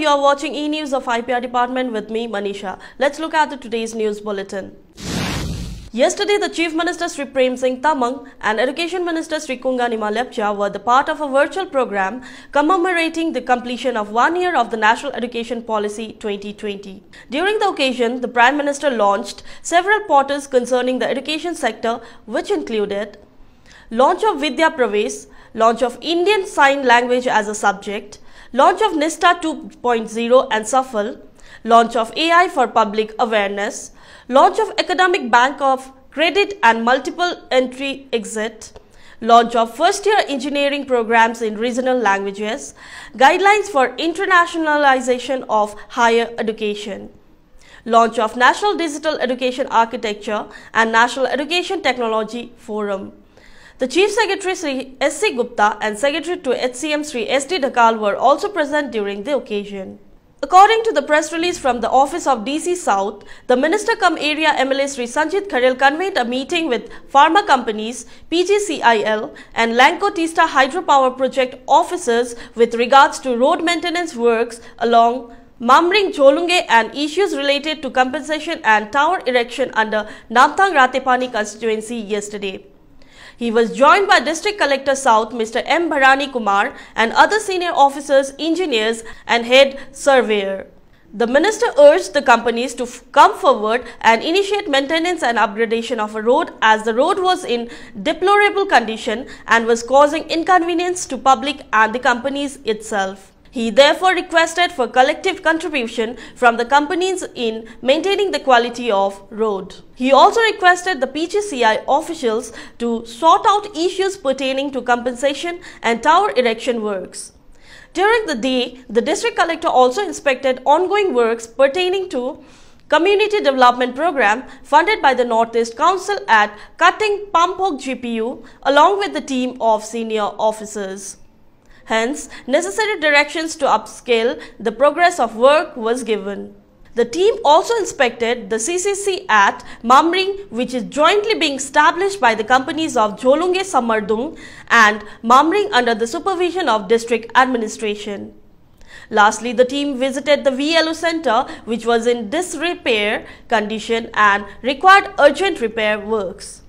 you are watching e-news of IPR department with me, Manisha. Let's look at the today's news bulletin. Yesterday, the Chief Minister Sri Prem Singh Tamang and Education Minister Sri Kunga Lepcha were the part of a virtual program commemorating the completion of one year of the National Education Policy 2020. During the occasion, the Prime Minister launched several portals concerning the education sector, which included launch of Vidya Praves, launch of Indian Sign Language as a subject, launch of NISTA 2.0 and SUFL, launch of AI for public awareness, launch of Economic Bank of Credit and Multiple Entry Exit, launch of first-year engineering programs in regional languages, guidelines for internationalization of higher education, launch of National Digital Education Architecture and National Education Technology Forum. The Chief Secretary Sri S.C. Gupta and Secretary to HCM Sri S.D. Dhakal were also present during the occasion. According to the press release from the office of DC South, the Minister cum Area MLA Sri Sanjit Kharel convened a meeting with pharma companies, PGCIL and Lanco Tista hydropower project officers with regards to road maintenance works along Mamring Cholunge and issues related to compensation and tower erection under Namtang Ratepani constituency yesterday. He was joined by District Collector South Mr. M. Bharani Kumar and other senior officers, engineers and head surveyor. The minister urged the companies to come forward and initiate maintenance and upgradation of a road as the road was in deplorable condition and was causing inconvenience to public and the companies itself. He therefore requested for collective contribution from the companies in maintaining the quality of road. He also requested the PGCI officials to sort out issues pertaining to compensation and tower erection works. During the day, the district collector also inspected ongoing works pertaining to community development program funded by the Northeast Council at Cutting Pampok GPU along with the team of senior officers. Hence, necessary directions to upscale the progress of work was given. The team also inspected the CCC at Mamring which is jointly being established by the companies of Jolunge Samardung and Mamring under the supervision of district administration. Lastly, the team visited the VLO center which was in disrepair condition and required urgent repair works.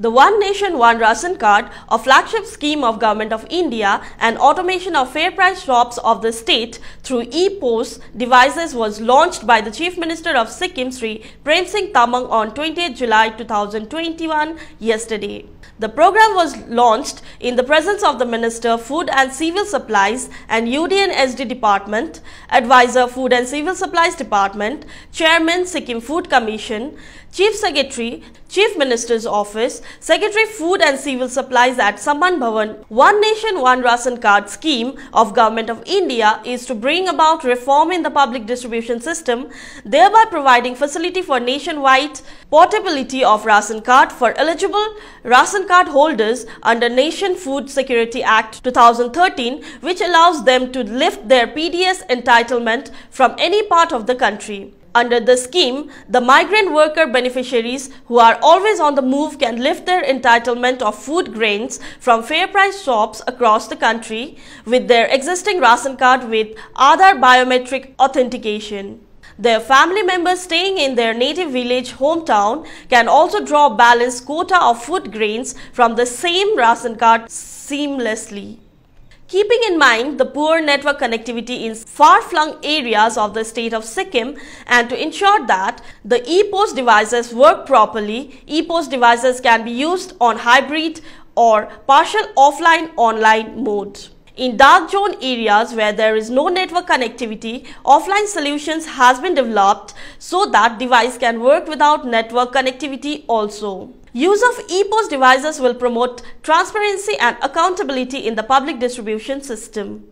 The One Nation One Ration Card, a flagship scheme of Government of India and automation of fair price shops of the state through e post devices was launched by the Chief Minister of Sikkim Sri Prem Singh Tamang on 20th July 2021 yesterday. The program was launched in the presence of the Minister Food and Civil Supplies and UDNSD Department, Advisor Food and Civil Supplies Department, Chairman Sikkim Food Commission, Chief Secretary, Chief Minister's Office, Secretary Food and Civil Supplies at Samman Bhavan. One Nation One Ration Card scheme of Government of India is to bring about reform in the public distribution system, thereby providing facility for nationwide Portability of ration card for eligible ration card holders under Nation Food Security Act 2013 which allows them to lift their PDS entitlement from any part of the country. Under the scheme, the migrant worker beneficiaries who are always on the move can lift their entitlement of food grains from fair price shops across the country with their existing ration card with other biometric authentication. Their family members staying in their native village hometown can also draw balanced quota of food grains from the same ration card seamlessly. Keeping in mind the poor network connectivity in far-flung areas of the state of Sikkim and to ensure that the ePost devices work properly, ePost devices can be used on hybrid or partial offline-online mode. In dark zone areas where there is no network connectivity, offline solutions has been developed so that device can work without network connectivity also. Use of EPOS devices will promote transparency and accountability in the public distribution system.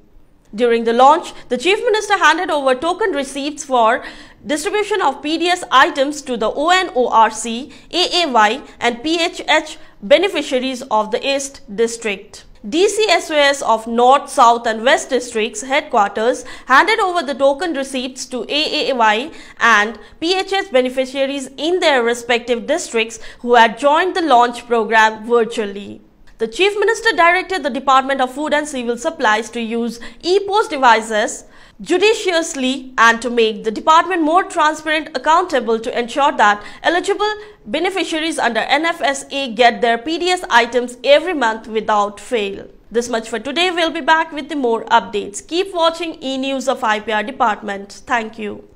During the launch, the Chief Minister handed over token receipts for distribution of PDS items to the ONORC, AAY and PHH beneficiaries of the East District. DCSOS of North, South and West Districts headquarters handed over the token receipts to AAY and PHS beneficiaries in their respective districts who had joined the launch program virtually. The Chief Minister directed the Department of Food and Civil Supplies to use e-post devices judiciously and to make the department more transparent accountable to ensure that eligible beneficiaries under NFSA get their PDS items every month without fail. This much for today. We'll be back with the more updates. Keep watching e-news of IPR department. Thank you.